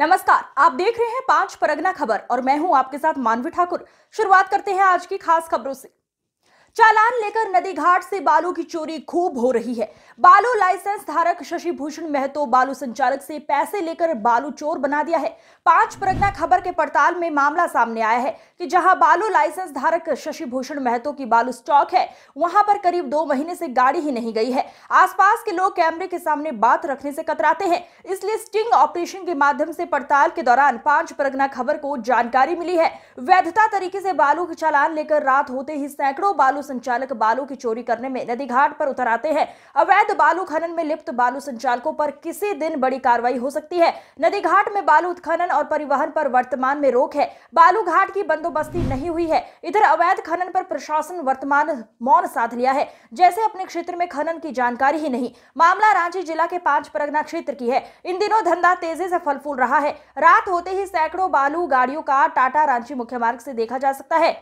नमस्कार आप देख रहे हैं पांच परगना खबर और मैं हूं आपके साथ मानवी ठाकुर शुरुआत करते हैं आज की खास खबरों से चालान लेकर नदी घाट से बालू की चोरी खूब हो रही है बालू लाइसेंस धारक शशि भूषण महतो बालू संचालक से पैसे लेकर बालू चोर बना दिया है पांच प्रगना खबर के पड़ताल में मामला सामने आया है कि जहां बालू लाइसेंस धारक शशि भूषण महतो की बालू स्टॉक है वहां पर करीब दो महीने से गाड़ी ही नहीं गई है आसपास के लोग कैमरे के सामने बात रखने से कतराते हैं इसलिए स्टिंग ऑपरेशन के माध्यम से पड़ताल के दौरान पांच प्रज्ञा खबर को जानकारी मिली है वैधता तरीके से बालू के चालान लेकर रात होते ही सैकड़ों बालू संचालक बालू की चोरी करने में नदी घाट पर उतर आते हैं अवैध बालू खनन में लिप्त बालू संचालकों पर किसी दिन बड़ी कार्रवाई हो सकती है नदी घाट में बालू उत्खनन और परिवहन पर वर्तमान में रोक है बालू घाट की बंदोबस्ती नहीं हुई है इधर अवैध खनन पर प्रशासन वर्तमान मौन साध लिया है जैसे अपने क्षेत्र में खनन की जानकारी ही नहीं मामला रांची जिला के पांच परगना क्षेत्र की है इन दिनों धंधा तेजी से फल फूल रहा है रात होते ही सैकड़ों बालू गाड़ियों का टाटा रांची मुख्य मार्ग से देखा जा सकता है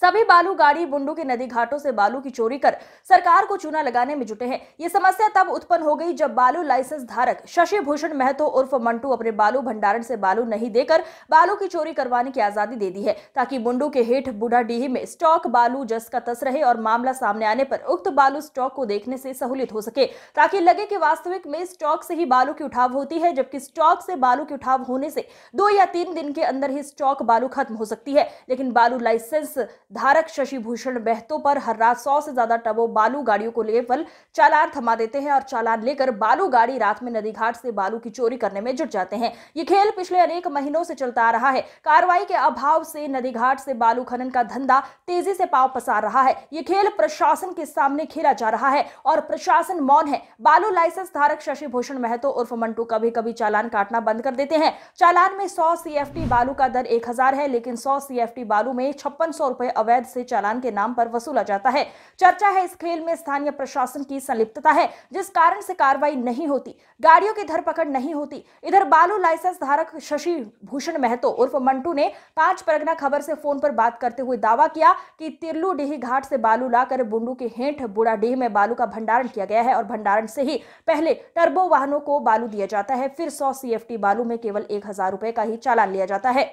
सभी बालू गाड़ी बुंडू के नदी घाटों से बालू की चोरी कर सरकार को चूना लगाने में जुटे हैं ये समस्या तब उत्पन्न हो गई जब बालू लाइसेंस धारक शशि भूषण महतो उर्फ मंटू अपने बालू भंडारण से बालू नहीं देकर बालू की चोरी करवाने की आजादी दे दी है ताकि बुंडू के हेठ बुढा बूढ़ाडीही में स्टॉक बालू जस का तस रहे और मामला सामने आने पर उक्त बालू स्टॉक को देखने से सहूलियत हो सके ताकि लगे की वास्तविक में स्टॉक से ही बालू की उठाव होती है जबकि स्टॉक से बालू की उठाव होने से दो या तीन दिन के अंदर ही स्टॉक बालू खत्म हो सकती है लेकिन बालू लाइसेंस धारक शशिभूषण बहतो पर हर रात सौ से ज्यादा टबो बालू गाड़ियों को लेवल चालान थमा देते हैं और चालान लेकर बालू गाड़ी रात में नदी घाट से बालू की चोरी करने में जुट जाते हैं ये खेल पिछले अनेक महीनों से चलता आ रहा है कार्रवाई के अभाव से नदी घाट से बालू खनन का धंधा तेजी से पाव पसार रहा है ये खेल प्रशासन के सामने खेला जा रहा है और प्रशासन मौन है बालू लाइसेंस धारक शशिभूषण महतो उर्फ मंटू कभी कभी चालान काटना बंद कर देते हैं चालान में सौ सी बालू का दर एक है लेकिन सौ सी बालू में छप्पन सौ रुपए अवैध से चालान के नाम पर वसूला जाता है चर्चा है इस खेल में स्थानीय प्रशासन की संलिप्तता है जिस कारण से कार्रवाई नहीं होती गाड़ियों की धरपकड़ नहीं होती इधर बालू लाइसेंस धारक शशि भूषण महतो उर्फ मंटू ने पांच परगना खबर से फोन पर बात करते हुए दावा किया कि तिरलू डेही घाट से बालू लाकर बुंडू के हेठ बुढ़ाडीह में बालू का भंडारण किया गया है और भंडारण से ही पहले टर्बो वाहनों को बालू दिया जाता है फिर सौ सीएफटी बालू में केवल एक हजार रुपए का ही चालान लिया जाता है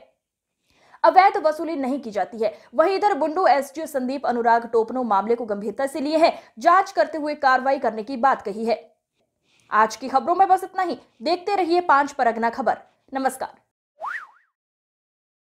अवैध वसूली नहीं की जाती है वहीं इधर बुंडू एसटीओ संदीप अनुराग टोपनो मामले को गंभीरता से लिए है जांच करते हुए कार्रवाई करने की बात कही है आज की खबरों में बस इतना ही देखते रहिए पांच परगना खबर नमस्कार